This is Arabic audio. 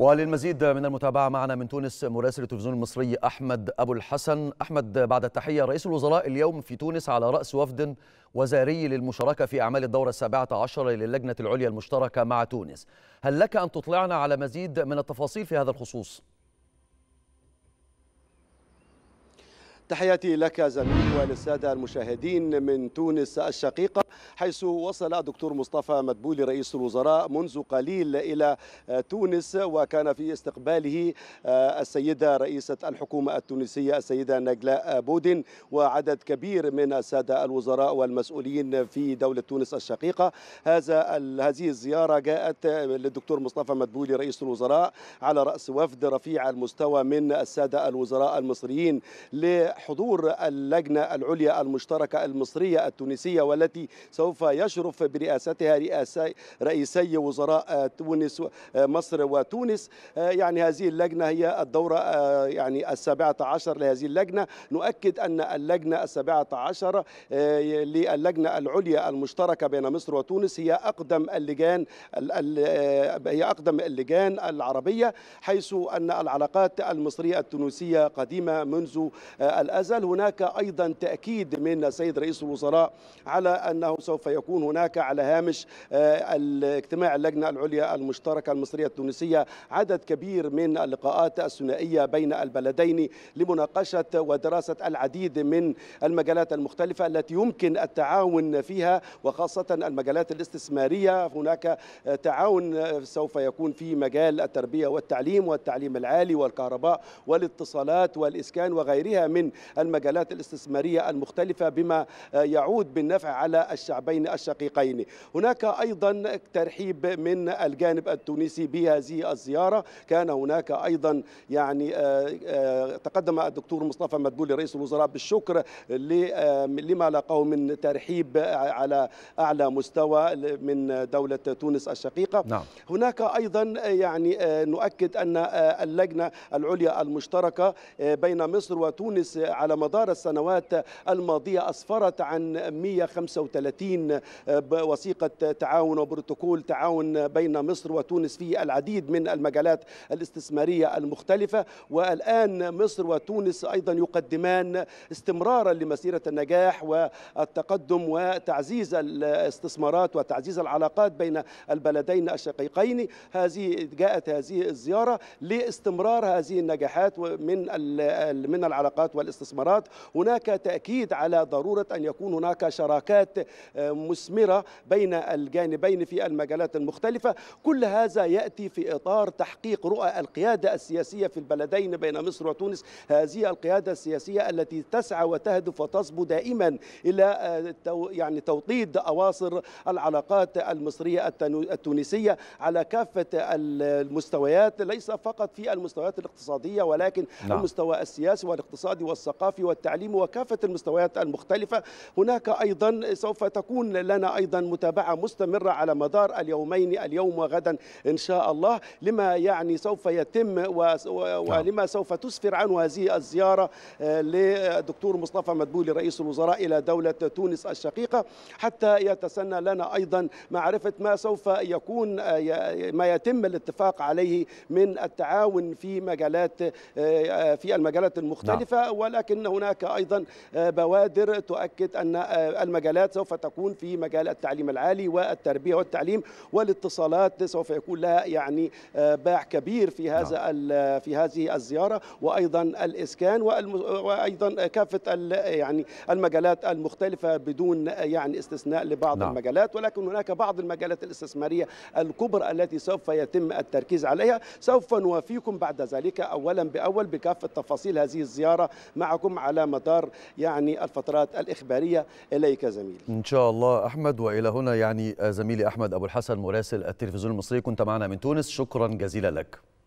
وللمزيد من المتابعة معنا من تونس مراسل التلفزيون المصري أحمد أبو الحسن أحمد بعد التحية رئيس الوزراء اليوم في تونس على رأس وفد وزاري للمشاركة في أعمال الدورة السابعة عشر للجنة العليا المشتركة مع تونس هل لك أن تطلعنا على مزيد من التفاصيل في هذا الخصوص؟ تحياتي لك زميلي وللسادة المشاهدين من تونس الشقيقة حيث وصل الدكتور مصطفى مدبولي رئيس الوزراء منذ قليل إلى تونس وكان في استقباله آه، السيدة رئيسة الحكومة التونسية السيدة نجلاء بودن وعدد كبير من السادة الوزراء والمسؤولين في دولة تونس الشقيقة هذا هذه الزيارة جاءت للدكتور مصطفى مدبولي رئيس الوزراء على رأس وفد رفيع المستوى من السادة الوزراء المصريين حضور اللجنة العليا المشتركة المصرية التونسية والتي سوف يشرف برئاستها رئاسي, رئيسي وزراء تونس مصر وتونس يعني هذه اللجنة هي الدورة يعني السابعة عشر لهذه اللجنة نؤكد أن اللجنة السابعة عشر آه، للجنة العليا المشتركة بين مصر وتونس هي أقدم اللجان آه، هي أقدم اللجان العربية حيث أن العلاقات المصرية التونسية قديمة منذ آه، الأزل هناك أيضا تأكيد من السيد رئيس الوزراء على أنه سوف يكون هناك على هامش آه، الاجتماع اللجنة العليا المشتركة المصرية التونسية عدد كبير من اللقاءات الثنائية بين البلدين لمناقشة ودراسة العديد من المجالات المختلفة التي يمكن التعاون فيها وخاصة المجالات الاستثمارية هناك تعاون سوف يكون في مجال التربية والتعليم والتعليم العالي والكهرباء والاتصالات والإسكان وغيرها من المجالات الاستثمارية المختلفة بما يعود بالنفع على الشعبين الشقيقين هناك أيضا ترحيب من الجانب التونسي بهذه الزيارة كان هناك أيضا يعني آه، آه، تقدم الدكتور مصطفى مدبولي رئيس الوزراء بالشكر لما لقوا من ترحيب على أعلى مستوى من دولة تونس الشقيقة نعم. هناك أيضا آه، يعني نؤكد أن اللجنة العليا المشتركة بين مصر وتونس على مدار السنوات الماضية أسفرت عن 135 وثيقة تعاون وبروتوكول تعاون بين مصر وتونس في العديد من المجالات الاستثمارية المختلفة والآن مصر وتونس أيضا يقدمان استمرارا لمسيرة النجاح والتقدم وتعزيز الاستثمارات وتعزيز العلاقات بين البلدين الشقيقين هذه جاءت هذه الزيارة لاستمرار هذه النجاحات من من العلاقات والاستثمارات الاستثمارات هناك تأكيد على ضرورة أن يكون هناك شراكات آه، مثمرة بين الجانبين في المجالات المختلفة كل هذا يأتي في إطار تحقيق رؤى القيادة السياسية في البلدين بين مصر وتونس هذه القيادة السياسية التي تسعى وتهدف وتصبو دائما إلى آه، يعني توطيد أواصر العلاقات المصرية التونسية على كافة المستويات ليس فقط في المستويات الاقتصادية ولكن لا. نعم. المستوى السياسي والاقتصادي والثقافي والتعليم وكافة المستويات المختلفة هناك أيضا سوف تكون لنا أيضا متابعة مستمرة على مدار اليومين اليوم وغدا إن شاء الله لما يعني سوف يتم ولما سوف تسفر عنه هذه الزيارة للدكتور آه، مصطفى مدبولي رئيس الوزراء إلى دولة تونس الشقيقة حتى يتسنى لنا أيضا معرفة ما سوف يكون آه، ما يتم الاتفاق عليه من التعاون في مجالات آه، في المجالات نعم. المختلفة نعم. ولكن هناك أيضا آه، بوادر تؤكد أن آه، المجالات سوف تكون في مجال التعليم العالي والتربية والتعليم والاتصالات سوف يكون لها يعني آه، باع كبير في نعم. هذا في هذه الزيارة وأيضا الإسكان وأيضا كافة يعني المجالات المختلفة بدون يعني استثناء لبعض نعم. المجالات ولكن هناك بعض المجالات الاستثمارية الكبرى التي سوف يتم التركيز عليها سوف نوافيكم بعد ذلك أولا بأول بكافة تفاصيل هذه الزيارة معكم على مدار يعني الفترات الإخبارية إليك زميلي إن شاء الله أحمد وإلى هنا يعني زميلي أحمد أبو الحسن مراسل التلفزيون المصري كنت معنا من تونس شكرا جزيلا لك